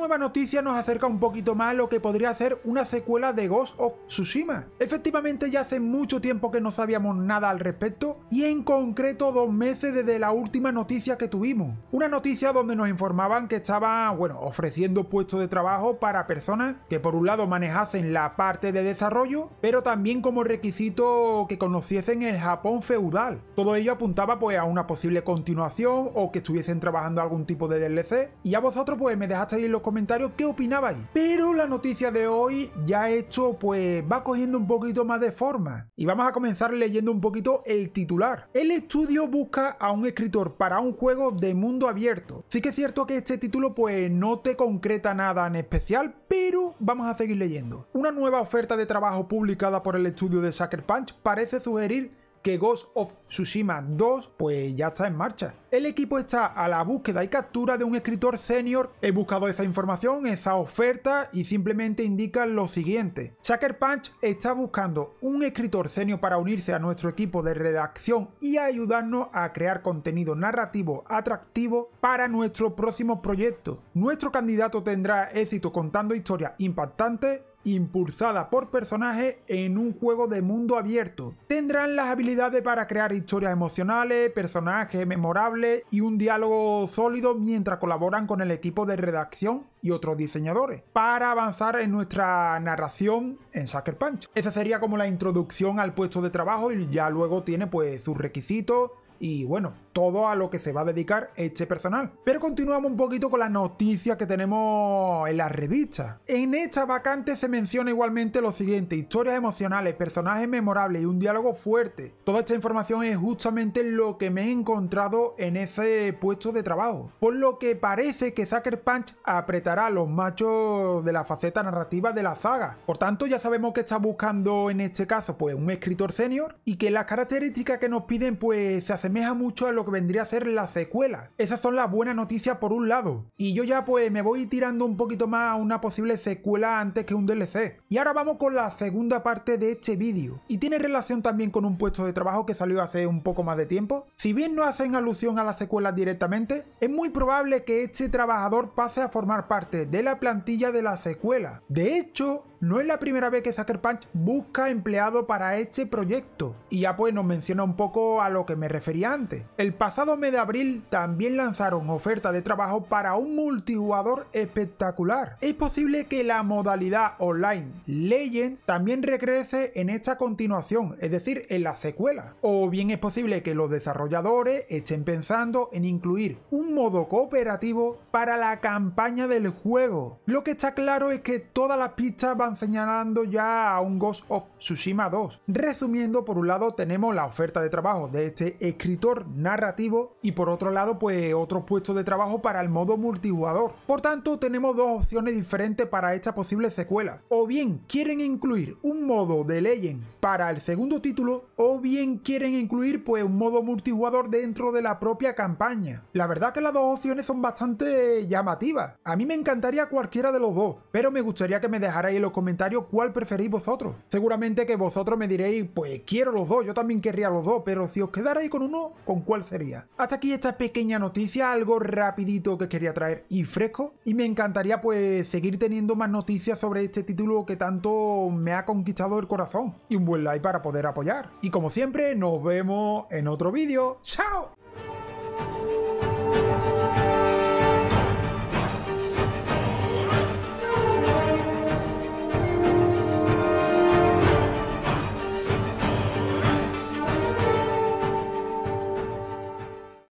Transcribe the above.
nueva noticia nos acerca un poquito más a lo que podría ser una secuela de Ghost of Tsushima. Efectivamente ya hace mucho tiempo que no sabíamos nada al respecto y en concreto dos meses desde la última noticia que tuvimos. Una noticia donde nos informaban que estaba, bueno, ofreciendo puestos de trabajo para personas que por un lado manejasen la parte de desarrollo, pero también como requisito que conociesen el Japón feudal. Todo ello apuntaba pues a una posible continuación o que estuviesen trabajando algún tipo de DLC y a vosotros pues me dejasteis en los comentarios qué opinabais. Pero la noticia de hoy, ya hecho, pues va cogiendo un poquito más de forma. Y vamos a comenzar leyendo un poquito el titular. El estudio busca a un escritor para un juego de mundo abierto. Sí que es cierto que este título pues no te concreta nada en especial, pero vamos a seguir leyendo. Una nueva oferta de trabajo publicada por el estudio de Sucker Punch parece sugerir que Ghost of Tsushima 2 pues ya está en marcha. El equipo está a la búsqueda y captura de un escritor senior. He buscado esa información, esa oferta y simplemente indica lo siguiente. Sucker Punch está buscando un escritor senior para unirse a nuestro equipo de redacción y ayudarnos a crear contenido narrativo atractivo para nuestro próximo proyecto. Nuestro candidato tendrá éxito contando historias impactantes impulsada por personajes en un juego de mundo abierto. Tendrán las habilidades para crear historias emocionales, personajes memorables y un diálogo sólido mientras colaboran con el equipo de redacción y otros diseñadores para avanzar en nuestra narración en Sucker Punch. Esa sería como la introducción al puesto de trabajo y ya luego tiene pues sus requisitos y bueno, todo a lo que se va a dedicar este personal. Pero continuamos un poquito con las noticias que tenemos en la revista. En esta vacante se menciona igualmente lo siguiente, historias emocionales, personajes memorables y un diálogo fuerte. Toda esta información es justamente lo que me he encontrado en ese puesto de trabajo. Por lo que parece que Sucker Punch apretará los machos de la faceta narrativa de la saga. Por tanto, ya sabemos que está buscando en este caso pues un escritor senior y que las características que nos piden pues se hacen meja mucho a lo que vendría a ser la secuela. Esas son las buenas noticias por un lado. Y yo ya pues me voy tirando un poquito más a una posible secuela antes que un DLC. Y ahora vamos con la segunda parte de este vídeo. Y tiene relación también con un puesto de trabajo que salió hace un poco más de tiempo. Si bien no hacen alusión a la secuela directamente, es muy probable que este trabajador pase a formar parte de la plantilla de la secuela. De hecho, no es la primera vez que Sucker Punch busca empleado para este proyecto, y ya pues nos menciona un poco a lo que me refería antes. El pasado mes de abril también lanzaron oferta de trabajo para un multijugador espectacular. Es posible que la modalidad online Legend también regrese en esta continuación, es decir, en la secuela. O bien es posible que los desarrolladores estén pensando en incluir un modo cooperativo para la campaña del juego. Lo que está claro es que todas las pistas van señalando ya a un Ghost of Tsushima 2. Resumiendo, por un lado tenemos la oferta de trabajo de este escritor narrativo y por otro lado pues otro puesto de trabajo para el modo multijugador. Por tanto, tenemos dos opciones diferentes para esta posible secuela. O bien quieren incluir un modo de Legend para el segundo título o bien quieren incluir pues un modo multijugador dentro de la propia campaña. La verdad que las dos opciones son bastante llamativas. A mí me encantaría cualquiera de los dos, pero me gustaría que me dejarais en los comentarios cuál preferís vosotros. Seguramente que vosotros me diréis, pues quiero los dos, yo también querría los dos, pero si os quedarais con uno, ¿con cuál sería? Hasta aquí esta pequeña noticia, algo rapidito que quería traer y fresco. Y me encantaría pues seguir teniendo más noticias sobre este título que tanto me ha conquistado el corazón. Y un buen like para poder apoyar. Y como siempre, nos vemos en otro vídeo. ¡Chao!